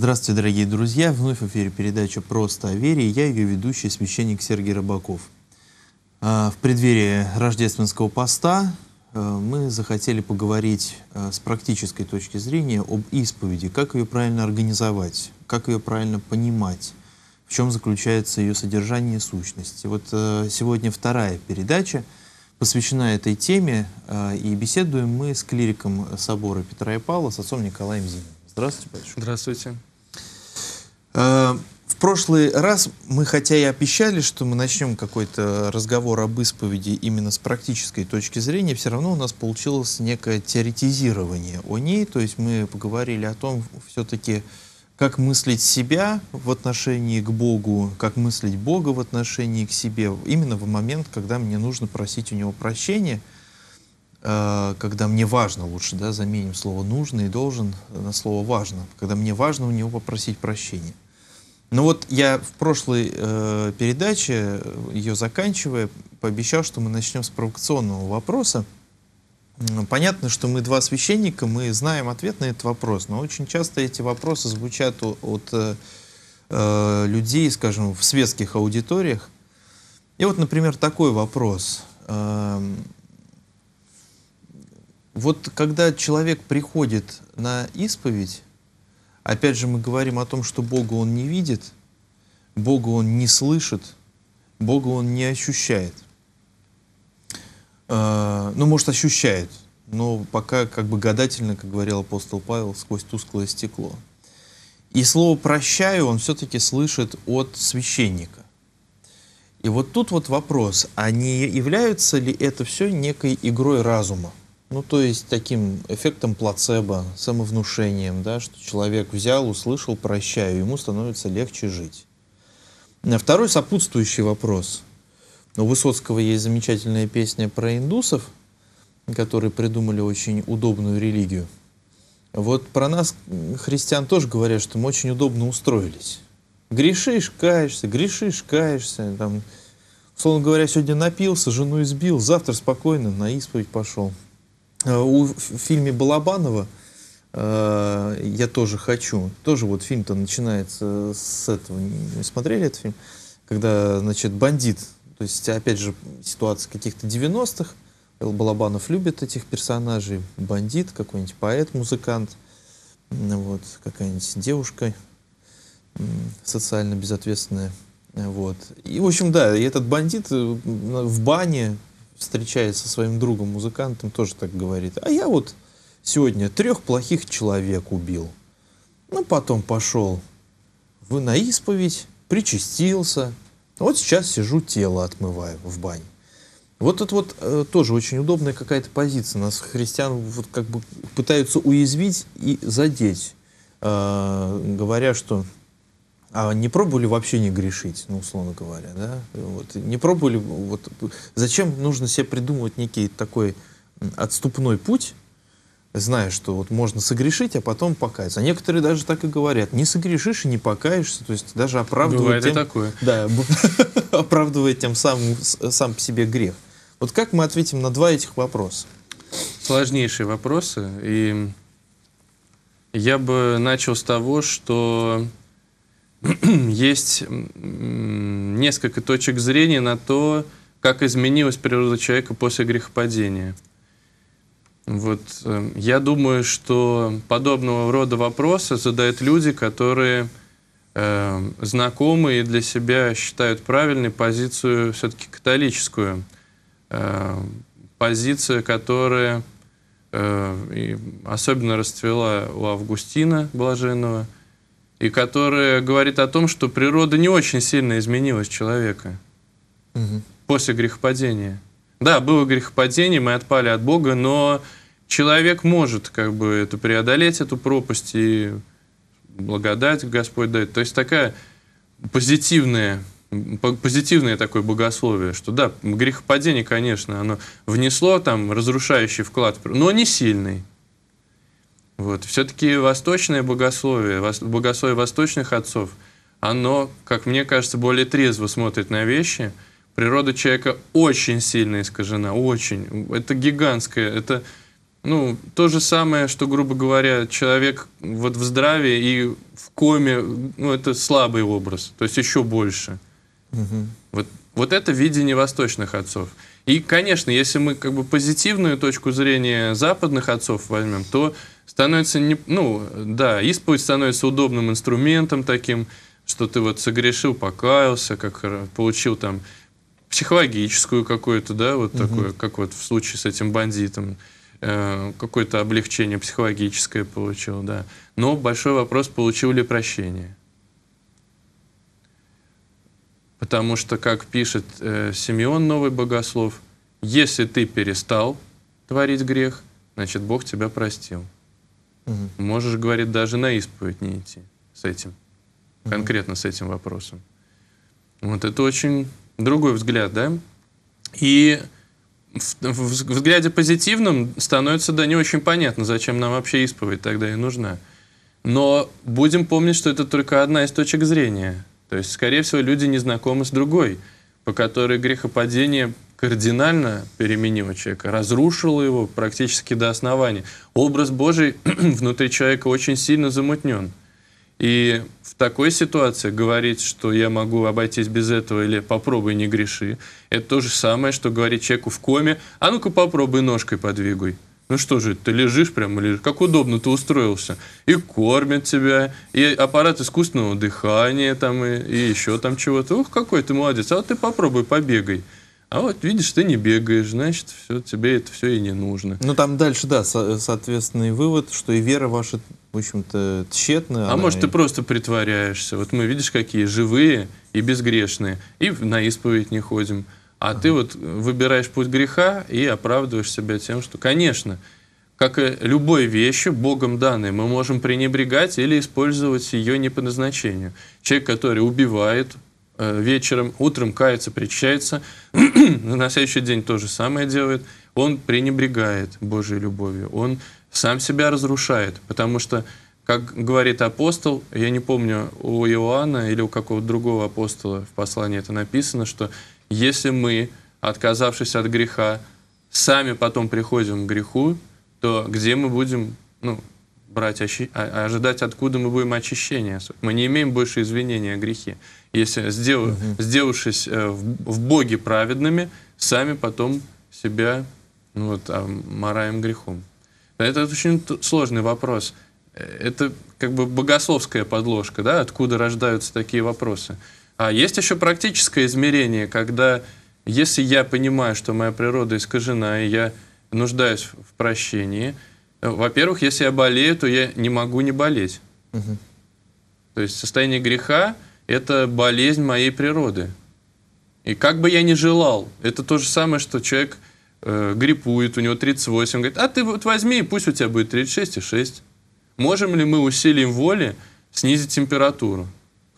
Здравствуйте, дорогие друзья! Вновь в эфире передача «Просто о вере» я ее ведущий, священник Сергей Рыбаков. А, в преддверии рождественского поста э, мы захотели поговорить э, с практической точки зрения об исповеди, как ее правильно организовать, как ее правильно понимать, в чем заключается ее содержание и сущность. вот э, сегодня вторая передача посвящена этой теме, и беседуем мы с клириком собора Петра и Павла, с отцом Николаем Зиминым. Здравствуйте, батюшка. Здравствуйте. А, в прошлый раз мы, хотя и обещали, что мы начнем какой-то разговор об исповеди именно с практической точки зрения, все равно у нас получилось некое теоретизирование о ней, то есть мы поговорили о том все-таки, как мыслить себя в отношении к Богу, как мыслить Бога в отношении к себе, именно в момент, когда мне нужно просить у Него прощения, а, когда мне важно, лучше да, заменим слово «нужно» и «должен» на слово «важно», когда мне важно у Него попросить прощения – ну вот я в прошлой э, передаче, э, ее заканчивая, пообещал, что мы начнем с провокационного вопроса. Понятно, что мы два священника, мы знаем ответ на этот вопрос, но очень часто эти вопросы звучат от, от э, э, людей, скажем, в светских аудиториях. И вот, например, такой вопрос. Э, вот когда человек приходит на исповедь, Опять же, мы говорим о том, что Бога он не видит, Бога он не слышит, Бога он не ощущает. Э, ну, может, ощущает, но пока как бы гадательно, как говорил апостол Павел, сквозь тусклое стекло. И слово «прощаю» он все-таки слышит от священника. И вот тут вот вопрос, а не является ли это все некой игрой разума? Ну, то есть таким эффектом плацебо, самовнушением, да, что человек взял, услышал, прощаю, ему становится легче жить. А второй сопутствующий вопрос. У Высоцкого есть замечательная песня про индусов, которые придумали очень удобную религию. Вот про нас, христиан, тоже говорят, что мы очень удобно устроились. Грешишь, каешься, грешишь, каешься, там, условно говоря, сегодня напился, жену избил, завтра спокойно на исповедь пошел. Э, у, в фильме Балабанова э, «Я тоже хочу», тоже вот фильм-то начинается с этого, не смотрели этот фильм? Когда, значит, бандит, то есть, опять же, ситуация каких-то 90-х, Балабанов любит этих персонажей, бандит, какой-нибудь поэт, музыкант, вот, какая-нибудь девушка социально безответственная, вот. И, в общем, да, и этот бандит э, в бане встречаясь со своим другом-музыкантом, тоже так говорит. А я вот сегодня трех плохих человек убил. Ну, потом пошел вы на исповедь, причастился. Вот сейчас сижу, тело отмываю в бане. Вот тут вот э, тоже очень удобная какая-то позиция. Нас христиан вот как бы пытаются уязвить и задеть, э, говоря, что а не пробовали вообще не грешить, ну, условно говоря, да? Вот. Не пробовали, вот, зачем нужно себе придумывать некий такой отступной путь, зная, что вот можно согрешить, а потом покаяться. А некоторые даже так и говорят, не согрешишь и не покаешься, то есть даже оправдывая тем, такое. Да, оправдывает тем самым сам по себе грех. Вот как мы ответим на два этих вопроса? Сложнейшие вопросы, и я бы начал с того, что есть несколько точек зрения на то, как изменилась природа человека после грехопадения. Вот эм, я думаю, что подобного рода вопросы задают люди, которые э, знакомы и для себя считают правильной позицию все-таки католическую, э, эм, позицию, которая э, особенно расцвела у Августина Блаженного – и которая говорит о том, что природа не очень сильно изменилась человека угу. после грехопадения. Да, было грехопадение, мы отпали от Бога, но человек может как бы это преодолеть, эту пропасть, и благодать Господь дает. То есть такая позитивная позитивное такое богословие, что да, грехопадение, конечно, оно внесло там разрушающий вклад, но не сильный. Вот. Все-таки восточное богословие, богословие восточных отцов, оно, как мне кажется, более трезво смотрит на вещи. Природа человека очень сильно искажена, очень. Это гигантское, это ну, то же самое, что, грубо говоря, человек вот в здравии и в коме, ну, это слабый образ, то есть еще больше. Угу. Вот вот это видение восточных отцов. И, конечно, если мы как бы позитивную точку зрения западных отцов возьмем, то становится, не, ну, да, исповедь становится удобным инструментом таким, что ты вот согрешил, покаялся, как получил там психологическую какую-то, да, вот угу. такое, как вот в случае с этим бандитом, э, какое-то облегчение психологическое получил, да. Но большой вопрос, получил ли прощение. Потому что, как пишет э, Симеон, новый богослов, если ты перестал творить грех, значит, Бог тебя простил. Угу. Можешь, говорит, даже на исповедь не идти с этим, угу. конкретно с этим вопросом. Вот это очень другой взгляд, да? И в, в взгляде позитивном становится, да, не очень понятно, зачем нам вообще исповедь тогда и нужна. Но будем помнить, что это только одна из точек зрения то есть, скорее всего, люди не знакомы с другой, по которой грехопадение кардинально переменило человека, разрушило его практически до основания. Образ Божий внутри человека очень сильно замутнен. И в такой ситуации говорить, что я могу обойтись без этого или попробуй не греши, это то же самое, что говорить человеку в коме, а ну-ка попробуй ножкой подвигай. Ну что же, ты лежишь прямо, лежишь, как удобно ты устроился. И кормят тебя, и аппарат искусственного дыхания, там, и, и еще там чего-то. Ух, какой ты молодец, а вот ты попробуй побегай. А вот видишь, ты не бегаешь, значит, все, тебе это все и не нужно. Ну там дальше, да, со- соответственный вывод, что и вера ваша, в общем-то, тщетна. А может, и... ты просто притворяешься. Вот мы, видишь, какие живые и безгрешные. И на исповедь не ходим. А ты вот выбираешь путь греха и оправдываешь себя тем, что, конечно, как и любой вещью, Богом данной, мы можем пренебрегать или использовать ее не по назначению. Человек, который убивает, э, вечером, утром кается, причащается, на следующий день то же самое делает, он пренебрегает Божьей любовью, он сам себя разрушает, потому что, как говорит апостол, я не помню, у Иоанна или у какого-то другого апостола в послании это написано, что если мы, отказавшись от греха, сами потом приходим к греху, то где мы будем ну, брать, очи... А, а ожидать, откуда мы будем очищение? Мы не имеем больше извинения о грехе. Если, сдел... угу. сделавшись э, в, в Боге праведными, сами потом себя ну, вот, а, мораем грехом. Это очень сложный вопрос. Э, это как бы богословская подложка, да, откуда рождаются такие вопросы. А есть еще практическое измерение, когда если я понимаю, что моя природа искажена, и я нуждаюсь в прощении, э, во-первых, если я болею, то я не могу не болеть. Угу. То есть состояние греха – это болезнь моей природы. И как бы я ни желал, это то же самое, что человек э, гриппует, у него 38, он говорит, а ты вот возьми, и пусть у тебя будет 36,6. Можем ли мы усилием воли снизить температуру?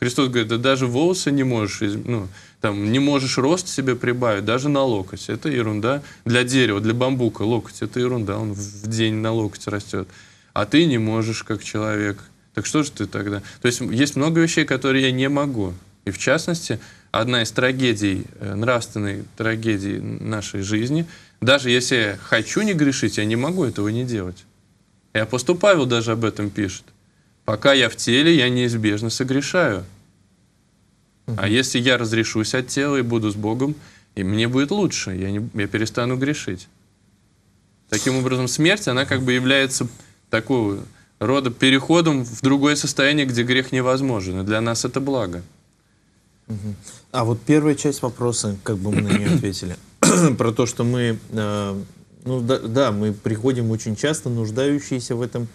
Христос говорит, да даже волосы не можешь, ну, там, не можешь рост себе прибавить, даже на локоть. Это ерунда. Для дерева, для бамбука локоть — это ерунда, он в день на локоть растет. А ты не можешь, как человек. Так что же ты тогда? То есть есть много вещей, которые я не могу. И в частности, одна из трагедий, э, нравственной трагедии нашей жизни, даже если я хочу не грешить, я не могу этого не делать. И апостол Павел даже об этом пишет. Пока я в теле, я неизбежно согрешаю. А если я разрешусь от тела и буду с Богом, и мне будет лучше, я, не, я перестану грешить. Таким образом, смерть, она как бы является такого рода переходом в другое состояние, где грех невозможен. И для нас это благо. А вот первая часть вопроса, как бы мы на нее ответили, про то, что мы, э, ну да, да, мы приходим очень часто нуждающиеся в этом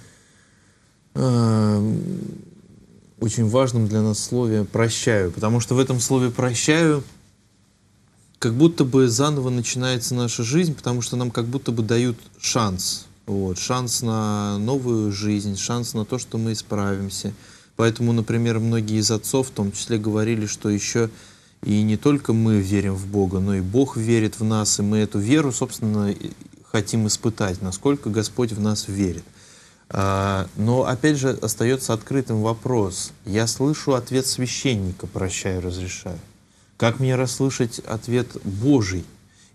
Эм, очень важном для нас слове «прощаю», потому что в этом слове «прощаю» как будто бы заново начинается наша жизнь, потому что нам как будто бы дают шанс. Вот, шанс на новую жизнь, шанс на то, что мы исправимся. Поэтому, например, многие из отцов в том числе говорили, что еще и не только мы верим в Бога, но и Бог верит в нас, и мы эту веру, собственно, хотим испытать, насколько Господь в нас верит. А, но, опять же, остается открытым вопрос. Я слышу ответ священника «прощаю, разрешаю». Как мне расслышать ответ Божий?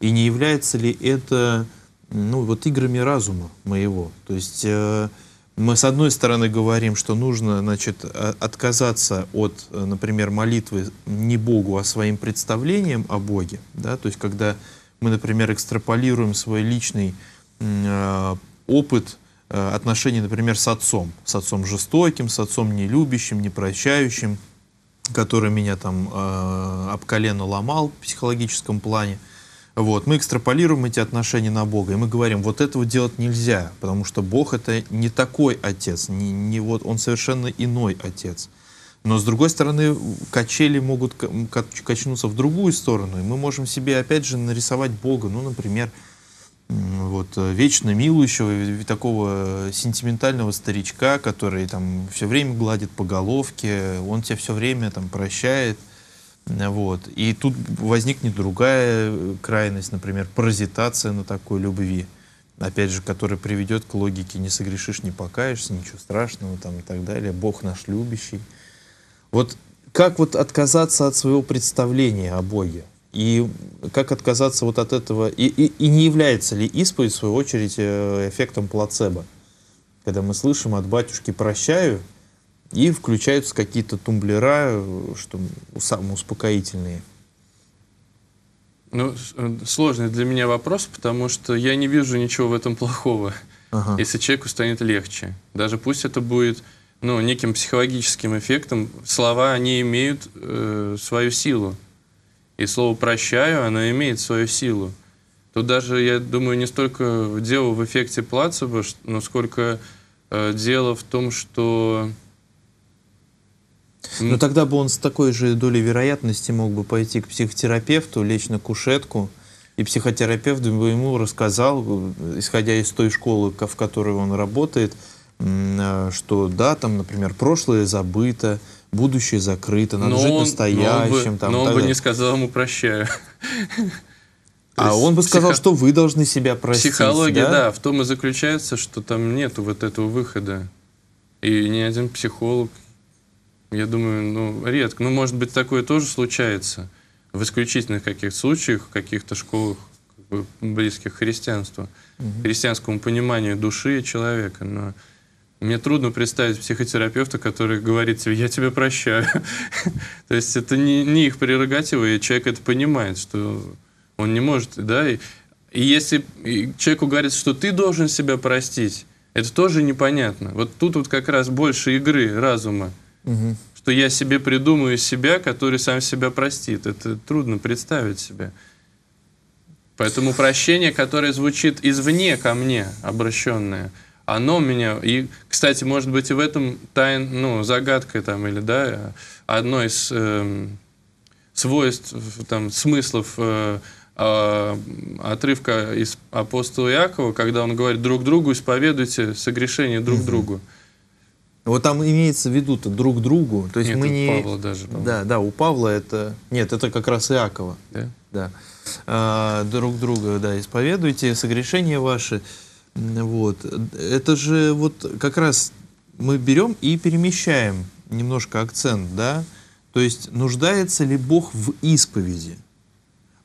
И не является ли это ну, вот играми разума моего? То есть э, мы с одной стороны говорим, что нужно значит, отказаться от, например, молитвы не Богу, а своим представлениям о Боге. Да? То есть когда мы, например, экстраполируем свой личный э, опыт Э, отношений, например, с отцом. С отцом жестоким, с отцом нелюбящим, непрощающим, который меня там э, об колено ломал в психологическом плане. Вот. Мы экстраполируем эти отношения на Бога, и мы говорим, вот этого делать нельзя, потому что Бог это не такой отец, не, не вот, он совершенно иной отец. Но, с другой стороны, качели могут качнуться в другую сторону, и мы можем себе, опять же, нарисовать Бога, ну, например, вот, э, вечно милующего, такого сентиментального старичка, который там все время гладит по головке, он тебя все время там прощает. Вот. И тут возникнет другая э, крайность, например, паразитация на такой любви, опять же, которая приведет к логике «не согрешишь, не покаешься, ничего страшного» там, и так далее, «Бог наш любящий». Вот как вот отказаться от своего представления о Боге? И как отказаться вот от этого? И, и, и не является ли исповедь, в свою очередь, э, эффектом плацебо? Когда мы слышим от батюшки «прощаю», и включаются какие-то тумблера, что самоуспокоительные. Ну, э, сложный для меня вопрос, потому что я не вижу ничего в этом плохого, ага. если человеку станет легче. Даже пусть это будет ну, неким психологическим эффектом, слова, они имеют э, свою силу. И слово «прощаю», оно имеет свою силу. Тут даже, я думаю, не столько дело в эффекте плацебо, но сколько э, дело в том, что... Но тогда бы он с такой же долей вероятности мог бы пойти к психотерапевту, лечь на кушетку, и психотерапевт бы ему рассказал, э, исходя из той школы, в которой он работает, э, что да, там, например, прошлое забыто, будущее закрыто, надо но жить он, настоящим. Но он бы, там, но он бы не сказал ему «прощаю». А он бы сказал, что вы должны себя простить. Психология, да? в том и заключается, что там нету вот этого выхода. И ни один психолог, я думаю, ну, редко. Ну, может быть, такое тоже случается. В исключительных каких-то случаях, в каких-то школах, как бы, близких к христианству, угу. христианскому пониманию души человека. Но мне трудно представить психотерапевта, который говорит тебе, я тебя прощаю. То есть это не, не их прерогатива, и человек это понимает, что он не может, да, и, и если человеку говорит, что ты должен себя простить, это тоже непонятно. Вот тут вот как раз больше игры разума, угу. что я себе придумаю себя, который сам себя простит. Это трудно представить себе. Поэтому прощение, которое звучит извне ко мне, обращенное – оно меня... И, кстати, может быть, и в этом тайн, ну, загадка там, или, да, одно из э, свойств, там, смыслов э, э, отрывка из апостола Иакова, когда он говорит, друг другу исповедуйте согрешение друг угу. другу. Вот там имеется в виду-то друг другу. То есть Нет, мы не... Павла даже. Да, да, у Павла это... Нет, это как раз Иакова. Да? Да. А, друг друга, да, исповедуйте согрешения ваши. Вот. Это же вот как раз мы берем и перемещаем немножко акцент, да? То есть нуждается ли Бог в исповеди?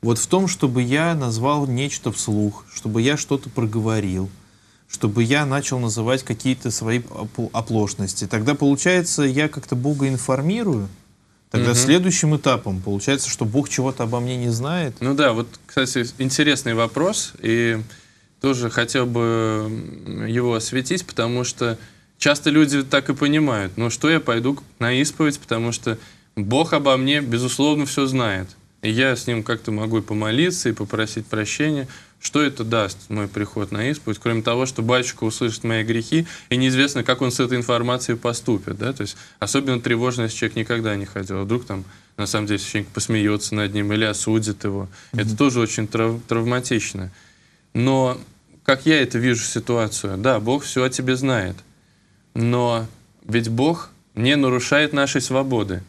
Вот в том, чтобы я назвал нечто вслух, чтобы я что-то проговорил, чтобы я начал называть какие-то свои оплошности. Тогда получается, я как-то Бога информирую. Тогда угу. следующим этапом получается, что Бог чего-то обо мне не знает. Ну да, вот, кстати, интересный вопрос. И тоже хотел бы его осветить, потому что часто люди так и понимают, ну что я пойду на исповедь, потому что Бог обо мне, безусловно, все знает. И я с ним как-то могу и помолиться, и попросить прощения. Что это даст мой приход на исповедь, кроме того, что батюшка услышит мои грехи, и неизвестно, как он с этой информацией поступит. Да? То есть особенно тревожно, если человек никогда не ходил. А вдруг там на самом деле священник посмеется над ним или осудит его. Mm-hmm. Это тоже очень трав- травматично. Но как я это вижу ситуацию, да, Бог все о тебе знает. Но ведь Бог не нарушает нашей свободы.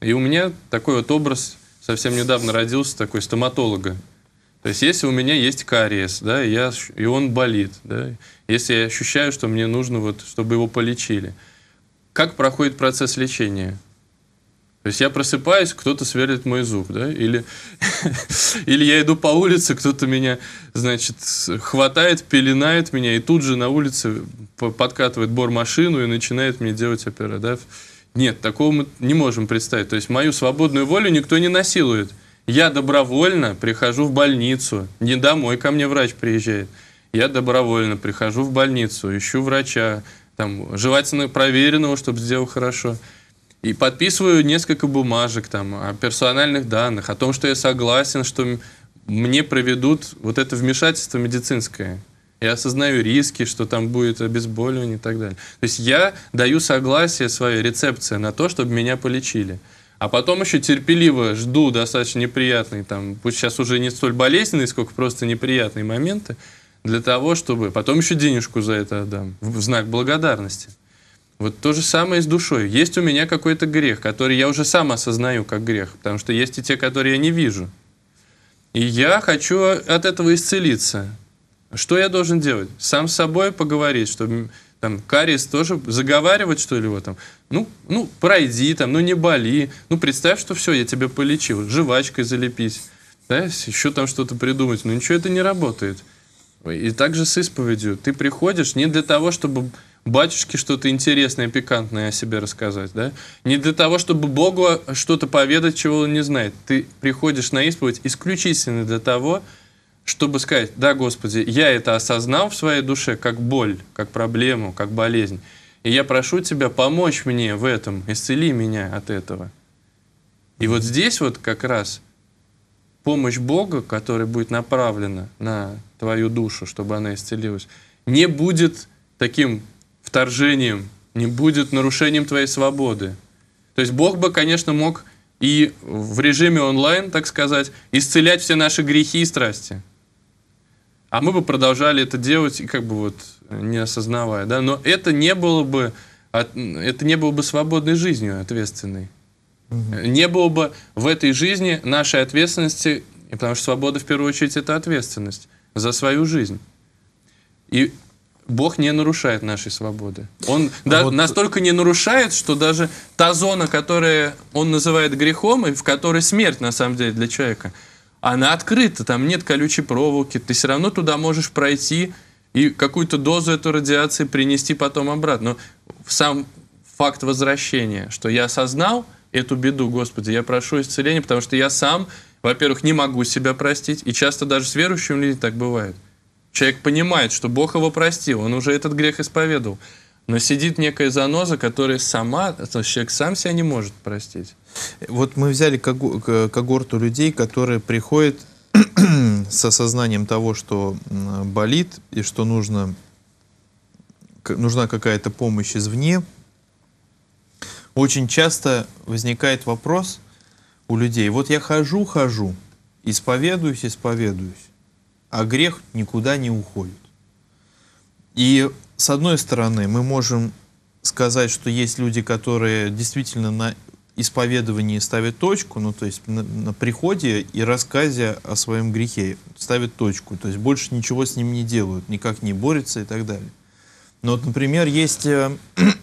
И у меня такой вот образ совсем недавно родился, такой стоматолога. То есть если у меня есть кариес, да, и, я, и он болит, да, если я ощущаю, что мне нужно, вот, чтобы его полечили, как проходит процесс лечения? То есть я просыпаюсь, кто-то сверлит мой зуб, да, или, или я иду по улице, кто-то меня, значит, хватает, пеленает меня, и тут же на улице подкатывает бор машину и начинает мне делать опера, да. Нет, такого мы не можем представить. То есть мою свободную волю никто не насилует. Я добровольно прихожу в больницу, не домой ко мне врач приезжает. Я добровольно прихожу в больницу, ищу врача, там, желательно проверенного, чтобы сделал хорошо. И подписываю несколько бумажек там о персональных данных, о том, что я согласен, что мне проведут вот это вмешательство медицинское. Я осознаю риски, что там будет обезболивание и так далее. То есть я даю согласие своей рецепции на то, чтобы меня полечили. А потом еще терпеливо жду достаточно неприятные, там, пусть сейчас уже не столь болезненные, сколько просто неприятные моменты, для того, чтобы... Потом еще денежку за это отдам, в знак благодарности. Вот то же самое и с душой. Есть у меня какой-то грех, который я уже сам осознаю как грех, потому что есть и те, которые я не вижу. И я хочу от этого исцелиться. Что я должен делать? Сам с собой поговорить, чтобы там кариес тоже заговаривать, что ли, его там. Ну, ну, пройди там, ну не боли. Ну, представь, что все, я тебя полечил. Жвачкой залепись. Да, еще там что-то придумать. Но ну, ничего это не работает. И также с исповедью. Ты приходишь не для того, чтобы батюшке что-то интересное, пикантное о себе рассказать, да? Не для того, чтобы Богу что-то поведать, чего он не знает. Ты приходишь на исповедь исключительно для того, чтобы сказать, да, Господи, я это осознал в своей душе как боль, как проблему, как болезнь. И я прошу Тебя помочь мне в этом, исцели меня от этого. И вот здесь вот как раз помощь Бога, которая будет направлена на твою душу, чтобы она исцелилась, не будет таким вторжением, не будет нарушением твоей свободы. То есть Бог бы, конечно, мог и в режиме онлайн, так сказать, исцелять все наши грехи и страсти. А мы бы продолжали это делать, и как бы вот э, не осознавая, да, но это не было бы, это не было бы свободной жизнью ответственной. Угу. Не было бы в этой жизни нашей ответственности, потому что свобода в первую очередь это ответственность за свою жизнь. И Бог не нарушает нашей свободы. Он а да, вот... настолько не нарушает, что даже та зона, которую он называет грехом, и в которой смерть на самом деле для человека, она открыта, там нет колючей проволоки, ты все равно туда можешь пройти и какую-то дозу этой радиации принести потом обратно. Но сам факт возвращения, что я осознал эту беду, Господи, я прошу исцеления, потому что я сам, во-первых, не могу себя простить, и часто даже с верующими людьми так бывает – Человек понимает, что Бог его простил, он уже этот грех исповедовал. Но сидит некая заноза, которая сама, то есть человек сам себя не может простить. Вот мы взяли когорту людей, которые приходят с осознанием того, что болит и что нужно, нужна какая-то помощь извне. Очень часто возникает вопрос у людей, вот я хожу, хожу, исповедуюсь, исповедуюсь а грех никуда не уходит. И с одной стороны, мы можем сказать, что есть люди, которые действительно на исповедовании ставят точку, ну то есть на, на приходе и рассказе о своем грехе ставят точку, то есть больше ничего с ним не делают, никак не борются и так далее. Но вот, например, есть э,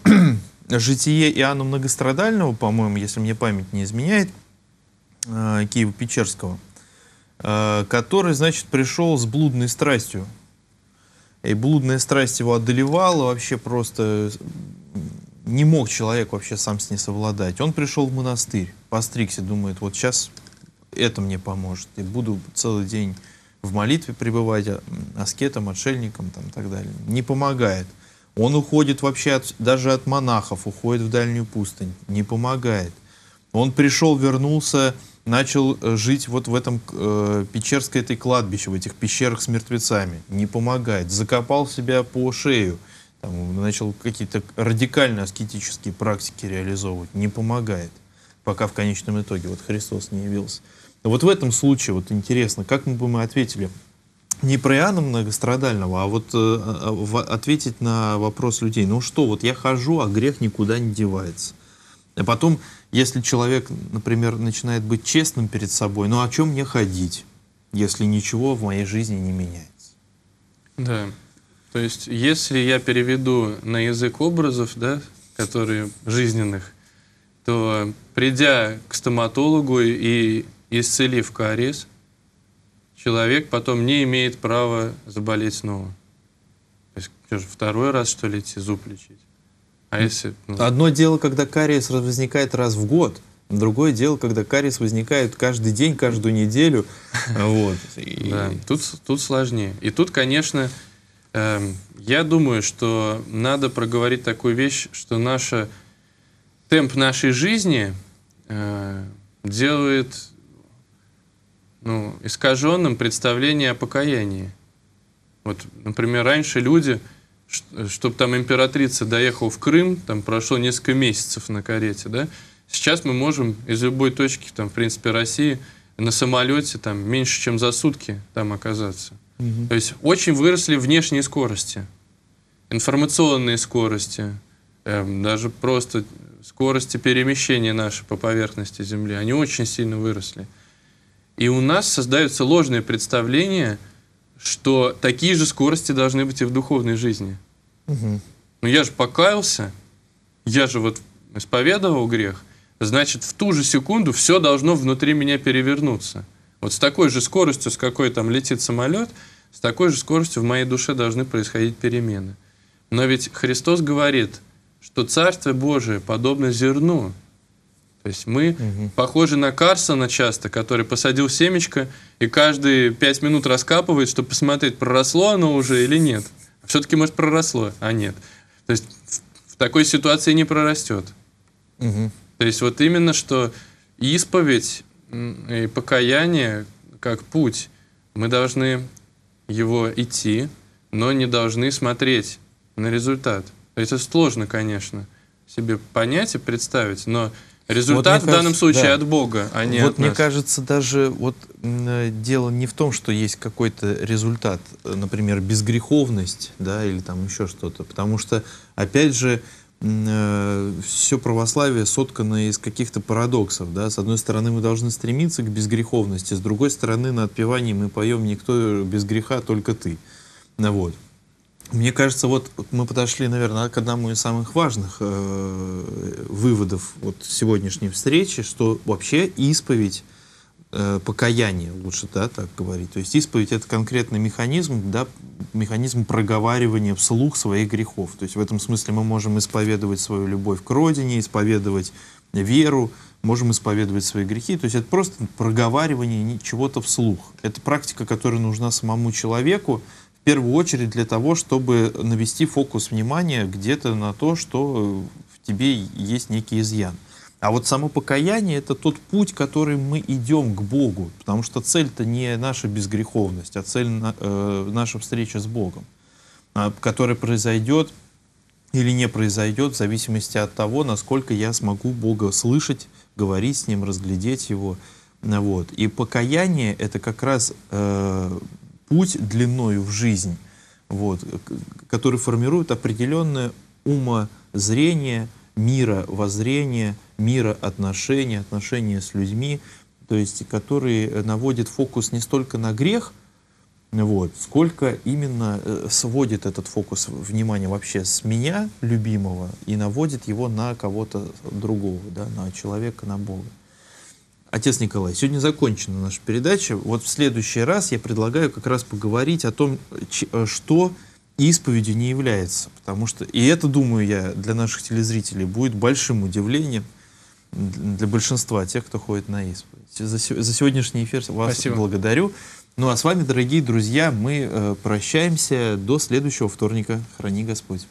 житие Иоанна Многострадального, по-моему, если мне память не изменяет, э, Киева-Печерского – Э, который, значит, пришел с блудной страстью. И блудная страсть его одолевала, вообще просто не мог человек вообще сам с ней совладать. Он пришел в монастырь, постригся, думает, вот сейчас это мне поможет, и буду целый день в молитве пребывать а, аскетом, отшельником там, и так далее. Не помогает. Он уходит вообще от, даже от монахов, уходит в дальнюю пустынь. Не помогает. Он пришел, вернулся, начал э, жить вот в этом э, Печерской этой кладбище, в этих пещерах с мертвецами. Не помогает. Закопал себя по шею. Там, начал какие-то радикально аскетические практики реализовывать. Не помогает. Пока в конечном итоге вот Христос не явился. Вот в этом случае вот интересно, как мы бы мы ответили? Не про Иоанна многострадального, а вот э, э в, ответить на вопрос людей. Ну что, вот я хожу, а грех никуда не девается. А потом, если человек, например, начинает быть честным перед собой, ну а о чем мне ходить, если ничего в моей жизни не меняется? Да. То есть, если я переведу на язык образов, да, которые жизненных, то придя к стоматологу и исцелив кариес, человек потом не имеет права заболеть снова. То есть, второй раз, что ли, идти зуб лечить? А если... Ну, Одно дело, когда кариес возникает раз в год, Другое дело, когда кариес возникает каждый день, каждую неделю. Вот. Да, тут, тут сложнее. И тут, конечно, эм, я думаю, что надо проговорить такую вещь, что наша, темп нашей жизни э, делает ну, искаженным представление о покаянии. Вот, например, раньше люди чтобы там императрица доехала в Крым, там прошло несколько месяцев на карете, да, сейчас мы можем из любой точки, там, в принципе, России на самолете там меньше, чем за сутки там оказаться. Угу. То есть очень выросли внешние скорости, информационные скорости, эм, даже просто скорости перемещения наши по поверхности Земли, они очень сильно выросли. И у нас создаются ложные представления – что такие же скорости должны быть и в духовной жизни. Угу. Но я же покаялся, я же вот исповедовал грех, значит, в ту же секунду все должно внутри меня перевернуться. Вот с такой же скоростью, с какой там летит самолет, с такой же скоростью в моей душе должны происходить перемены. Но ведь Христос говорит, что Царствие Божие подобно зерну, то есть мы угу. похожи на Карсона часто, который посадил семечко и каждые пять минут раскапывает, чтобы посмотреть, проросло оно уже или нет. Все-таки, может, проросло, а нет. То есть в, в такой ситуации не прорастет. Угу. То есть вот именно что исповедь и покаяние как путь, мы должны его идти, но не должны смотреть на результат. Это сложно, конечно, себе понять и представить, но Результат вот, в данном кажется, случае да. от Бога, а не вот от мне нас. кажется, даже вот дело не в том, что есть какой-то результат, э, например, безгреховность, да, или там еще что-то, потому что, опять же, э, все православие соткано из каких-то парадоксов. Да? С одной стороны, мы должны стремиться к безгреховности, с другой стороны, на отпевании мы поем «Никто без греха, только ты». Вот. Мне кажется, вот мы подошли, наверное, к одному из самых важных э, выводов вот сегодняшней встречи, что вообще исповедь, э, покаяние, лучше да, так говорить. То есть исповедь — это конкретный механизм, да, механизм проговаривания вслух своих грехов. То есть в этом смысле мы можем исповедовать свою любовь к родине, исповедовать веру, можем исповедовать свои грехи. То есть это просто проговаривание чего-то вслух. Это практика, которая нужна самому человеку, первую очередь для того, чтобы навести фокус внимания где-то на то, что э, в тебе есть некий изъян. А вот само покаяние — это тот путь, который мы идем к Богу, потому что цель-то не наша безгреховность, а цель на, э, наша встреча с Богом, э, которая произойдет или не произойдет в зависимости от того, насколько я смогу Бога слышать, говорить с Ним, разглядеть Его. Вот. И покаяние — это как раз э, путь длиною в жизнь, вот, который формирует определенное умозрение мира, воззрение мира отношения, отношения с людьми, то есть которые э, наводят фокус не столько на грех, вот, сколько именно э, сводит этот фокус внимания вообще с меня, любимого, и наводит его на кого-то другого, да, на человека, на Бога. Отец Николай, сегодня закончена наша передача. Вот в следующий раз я предлагаю как раз поговорить о том, э, что исповедью не является. Потому что, и это, думаю я, для наших телезрителей будет большим удивлением для большинства тех, кто ходит на исповедь. За, за сегодняшний эфир вас Спасибо. благодарю. Ну а с вами, дорогие друзья, мы э, прощаемся до следующего вторника. Храни Господь.